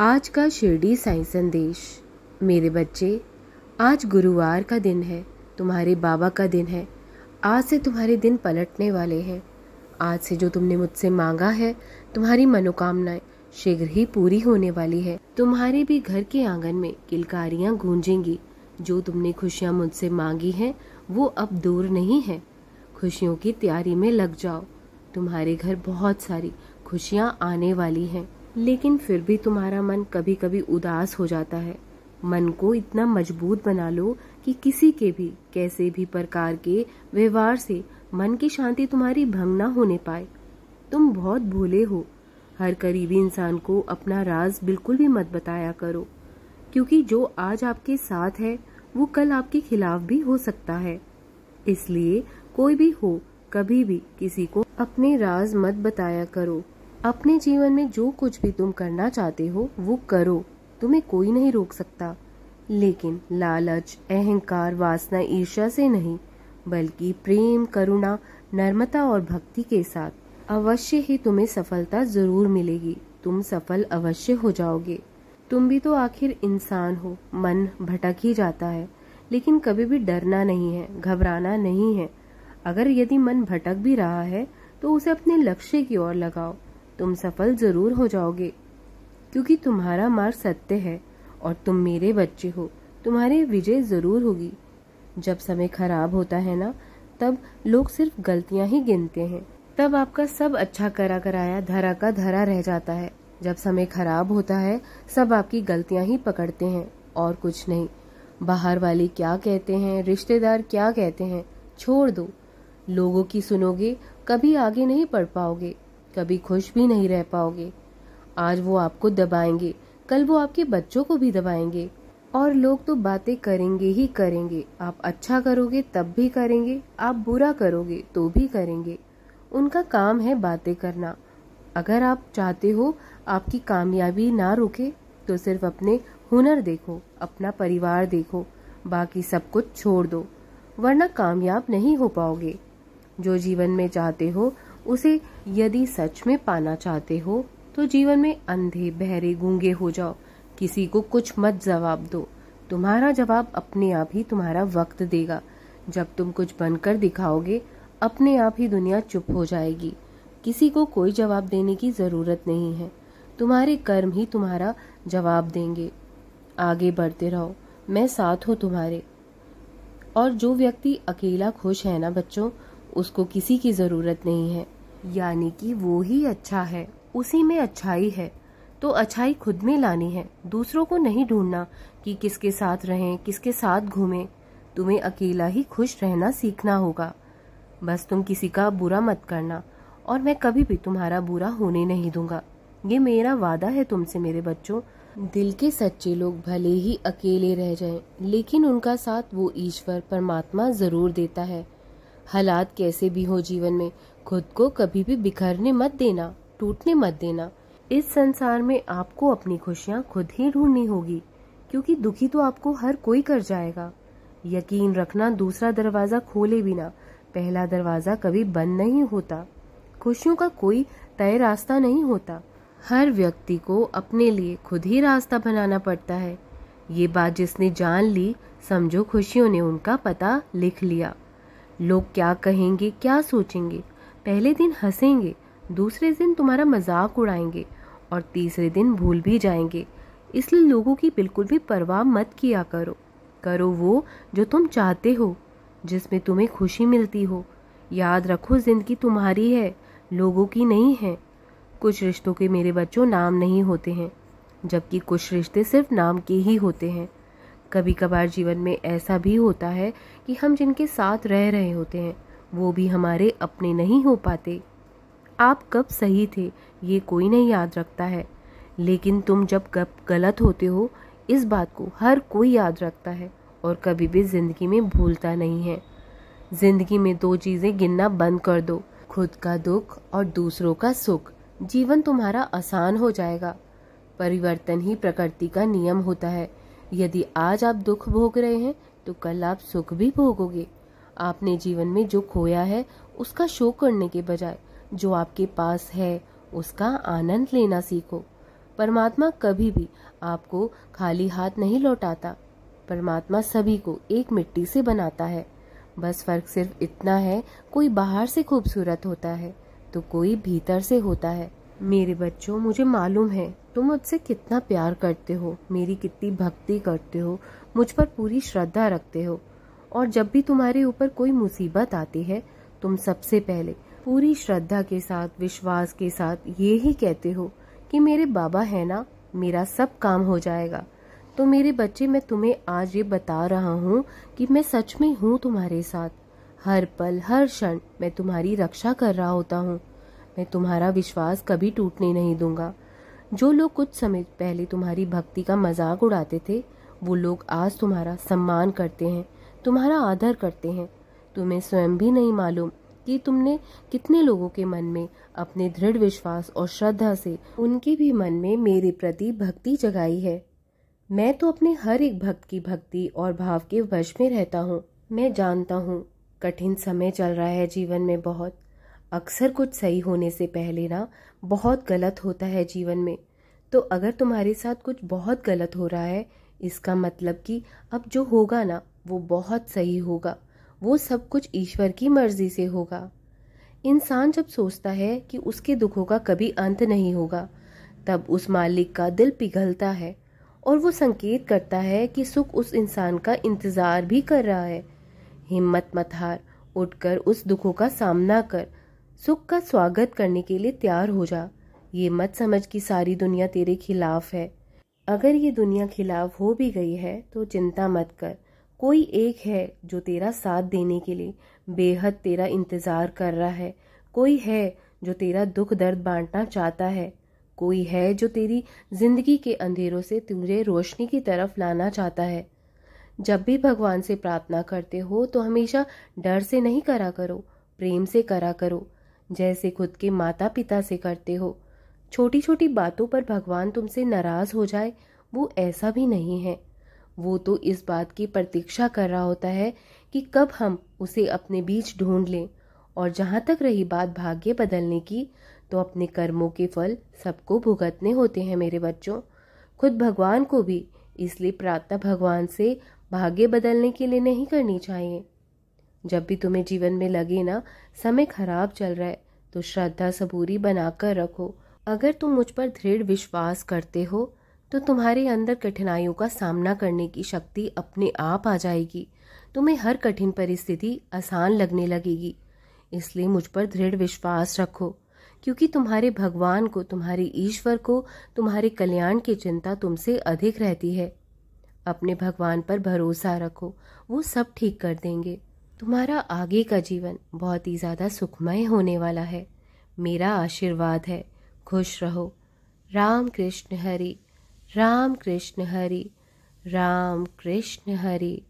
आज का शिरडी साई संदेश मेरे बच्चे आज गुरुवार का दिन है तुम्हारे बाबा का दिन है आज से तुम्हारे दिन पलटने वाले हैं आज से जो तुमने मुझसे मांगा है तुम्हारी मनोकामनाएं शीघ्र ही पूरी होने वाली है तुम्हारे भी घर के आंगन में किलकारियां गूंजेंगी जो तुमने खुशियां मुझसे मांगी हैं वो अब दूर नहीं है खुशियों की तैयारी में लग जाओ तुम्हारे घर बहुत सारी खुशियाँ आने वाली हैं लेकिन फिर भी तुम्हारा मन कभी कभी उदास हो जाता है मन को इतना मजबूत बना लो कि किसी के भी कैसे भी प्रकार के व्यवहार से मन की शांति तुम्हारी भंग ना होने पाए तुम बहुत भोले हो हर करीबी इंसान को अपना राज बिल्कुल भी मत बताया करो क्योंकि जो आज आपके साथ है वो कल आपके खिलाफ भी हो सकता है इसलिए कोई भी हो कभी भी किसी को अपने राज मत बताया करो अपने जीवन में जो कुछ भी तुम करना चाहते हो वो करो तुम्हें कोई नहीं रोक सकता लेकिन लालच अहंकार वासना ईर्ष्या से नहीं बल्कि प्रेम करुणा नर्मता और भक्ति के साथ अवश्य ही तुम्हें सफलता जरूर मिलेगी तुम सफल अवश्य हो जाओगे तुम भी तो आखिर इंसान हो मन भटक ही जाता है लेकिन कभी भी डरना नहीं है घबराना नहीं है अगर यदि मन भटक भी रहा है तो उसे अपने लक्ष्य की ओर लगाओ तुम सफल जरूर हो जाओगे क्योंकि तुम्हारा मार्ग सत्य है और तुम मेरे बच्चे हो तुम्हारी विजय जरूर होगी जब समय खराब होता है ना तब लोग सिर्फ गलतियां ही गिनते हैं तब आपका सब अच्छा करा कराया धरा का धरा रह जाता है जब समय खराब होता है सब आपकी गलतियां ही पकड़ते हैं और कुछ नहीं बाहर वाले क्या कहते हैं रिश्तेदार क्या कहते हैं छोड़ दो लोगों की सुनोगे कभी आगे नहीं पढ़ पाओगे कभी खुश भी नहीं रह पाओगे आज वो आपको दबाएंगे कल वो आपके बच्चों को भी दबाएंगे और लोग तो बातें करेंगे ही करेंगे आप अच्छा करोगे तब भी करेंगे आप बुरा करोगे तो भी करेंगे उनका काम है बातें करना अगर आप चाहते हो आपकी कामयाबी ना रुके तो सिर्फ अपने हुनर देखो अपना परिवार देखो बाकी सब कुछ छोड़ दो वरना कामयाब नहीं हो पाओगे जो जीवन में चाहते हो उसे यदि सच में पाना चाहते हो तो जीवन में अंधे बहरे गूंगे हो जाओ किसी को कुछ मत जवाब दो तुम्हारा जवाब अपने आप ही तुम्हारा वक्त देगा जब तुम कुछ बनकर दिखाओगे अपने आप ही दुनिया चुप हो जाएगी किसी को कोई जवाब देने की जरूरत नहीं है तुम्हारे कर्म ही तुम्हारा जवाब देंगे आगे बढ़ते रहो मैं साथ हूँ तुम्हारे और जो व्यक्ति अकेला खुश है ना बच्चों उसको किसी की ज़रूरत नहीं है यानी कि वो ही अच्छा है उसी में अच्छाई है तो अच्छाई खुद में लानी है दूसरों को नहीं ढूंढना कि किसके साथ रहें किसके साथ घूमें तुम्हें अकेला ही खुश रहना सीखना होगा बस तुम किसी का बुरा मत करना और मैं कभी भी तुम्हारा बुरा होने नहीं दूंगा ये मेरा वादा है तुमसे मेरे बच्चों दिल के सच्चे लोग भले ही अकेले रह जाएं, लेकिन उनका साथ वो ईश्वर परमात्मा जरूर देता है हालात कैसे भी हो जीवन में खुद को कभी भी बिखरने मत देना टूटने मत देना इस संसार में आपको अपनी खुशियाँ खुद ही ढूंढनी होगी क्योंकि दुखी तो आपको हर कोई कर जाएगा यकीन रखना दूसरा दरवाजा खोले बिना पहला दरवाजा कभी बंद नहीं होता खुशियों का कोई तय रास्ता नहीं होता हर व्यक्ति को अपने लिए खुद ही रास्ता बनाना पड़ता है ये बात जिसने जान ली समझो खुशियों ने उनका पता लिख लिया लोग क्या कहेंगे क्या सोचेंगे पहले दिन हंसेंगे दूसरे दिन तुम्हारा मजाक उड़ाएंगे और तीसरे दिन भूल भी जाएंगे इसलिए लोगों की बिल्कुल भी परवाह मत किया करो करो वो जो तुम चाहते हो जिसमें तुम्हें खुशी मिलती हो याद रखो ज़िंदगी तुम्हारी है लोगों की नहीं है कुछ रिश्तों के मेरे बच्चों नाम नहीं होते हैं जबकि कुछ रिश्ते सिर्फ नाम के ही होते हैं कभी कभार जीवन में ऐसा भी होता है कि हम जिनके साथ रह रहे होते हैं वो भी हमारे अपने नहीं हो पाते आप कब सही थे ये कोई नहीं याद रखता है लेकिन तुम जब कब गलत होते हो इस बात को हर कोई याद रखता है और कभी भी ज़िंदगी में भूलता नहीं है ज़िंदगी में दो चीज़ें गिनना बंद कर दो खुद का दुख और दूसरों का सुख जीवन तुम्हारा आसान हो जाएगा परिवर्तन ही प्रकृति का नियम होता है यदि आज आप दुख भोग रहे हैं तो कल आप सुख भी भोगोगे आपने जीवन में जो खोया है उसका शोक करने के बजाय जो आपके पास है उसका आनंद लेना सीखो परमात्मा कभी भी आपको खाली हाथ नहीं लौटाता परमात्मा सभी को एक मिट्टी से बनाता है बस फर्क सिर्फ इतना है कोई बाहर से खूबसूरत होता है तो कोई भीतर से होता है मेरे बच्चों मुझे मालूम है तुम मुझसे कितना प्यार करते हो मेरी कितनी भक्ति करते हो मुझ पर पूरी श्रद्धा रखते हो और जब भी तुम्हारे ऊपर कोई मुसीबत आती है तुम सबसे पहले पूरी श्रद्धा के साथ विश्वास के साथ ये ही कहते हो कि मेरे बाबा है ना मेरा सब काम हो जाएगा तो मेरे बच्चे मैं तुम्हें आज ये बता रहा हूँ कि मैं सच में हूँ तुम्हारे साथ हर पल हर क्षण मैं तुम्हारी रक्षा कर रहा होता हूँ मैं तुम्हारा विश्वास कभी टूटने नहीं दूंगा जो लोग कुछ समय पहले तुम्हारी भक्ति का मजाक उड़ाते थे वो लोग आज तुम्हारा सम्मान करते हैं तुम्हारा आदर करते हैं तुम्हें स्वयं भी नहीं मालूम कि तुमने कितने लोगों के मन में अपने दृढ़ विश्वास और श्रद्धा से उनके भी मन में मेरे प्रति भक्ति जगाई है मैं तो अपने हर एक भक्त की भक्ति और भाव के वश में रहता हूँ मैं जानता हूँ कठिन समय चल रहा है जीवन में बहुत अक्सर कुछ सही होने से पहले ना बहुत गलत होता है जीवन में तो अगर तुम्हारे साथ कुछ बहुत गलत हो रहा है इसका मतलब कि अब जो होगा ना वो बहुत सही होगा वो सब कुछ ईश्वर की मर्जी से होगा इंसान जब सोचता है कि उसके दुखों का कभी अंत नहीं होगा तब उस मालिक का दिल पिघलता है और वो संकेत करता है कि सुख उस इंसान का इंतज़ार भी कर रहा है हिम्मत मत हार उठकर उस दुखों का सामना कर सुख का स्वागत करने के लिए तैयार हो जा ये मत समझ कि सारी दुनिया तेरे खिलाफ है अगर ये दुनिया खिलाफ हो भी गई है तो चिंता मत कर कोई एक है जो तेरा साथ देने के लिए बेहद तेरा इंतज़ार कर रहा है कोई है जो तेरा दुख दर्द बांटना चाहता है कोई है जो तेरी जिंदगी के अंधेरों से तुझे रोशनी की तरफ लाना चाहता है जब भी भगवान से प्रार्थना करते हो तो हमेशा डर से नहीं करा करो प्रेम से करा करो जैसे खुद के माता पिता से करते हो छोटी छोटी बातों पर भगवान तुमसे नाराज हो जाए वो ऐसा भी नहीं है वो तो इस बात की प्रतीक्षा कर रहा होता है कि कब हम उसे अपने बीच ढूंढ लें और जहाँ तक रही बात भाग्य बदलने की तो अपने कर्मों के फल सबको भुगतने होते हैं मेरे बच्चों खुद भगवान को भी इसलिए प्रार्थना भगवान से भाग्य बदलने के लिए नहीं करनी चाहिए जब भी तुम्हें जीवन में लगे ना समय खराब चल रहा है तो श्रद्धा सबूरी बनाकर रखो अगर तुम मुझ पर दृढ़ विश्वास करते हो तो तुम्हारे अंदर कठिनाइयों का सामना करने की शक्ति अपने आप आ जाएगी तुम्हें हर कठिन परिस्थिति आसान लगने लगेगी इसलिए मुझ पर दृढ़ विश्वास रखो क्योंकि तुम्हारे भगवान को तुम्हारे ईश्वर को तुम्हारे कल्याण की चिंता तुमसे अधिक रहती है अपने भगवान पर भरोसा रखो वो सब ठीक कर देंगे तुम्हारा आगे का जीवन बहुत ही ज़्यादा सुखमय होने वाला है मेरा आशीर्वाद है खुश रहो राम कृष्ण हरि राम कृष्ण हरि राम कृष्ण हरि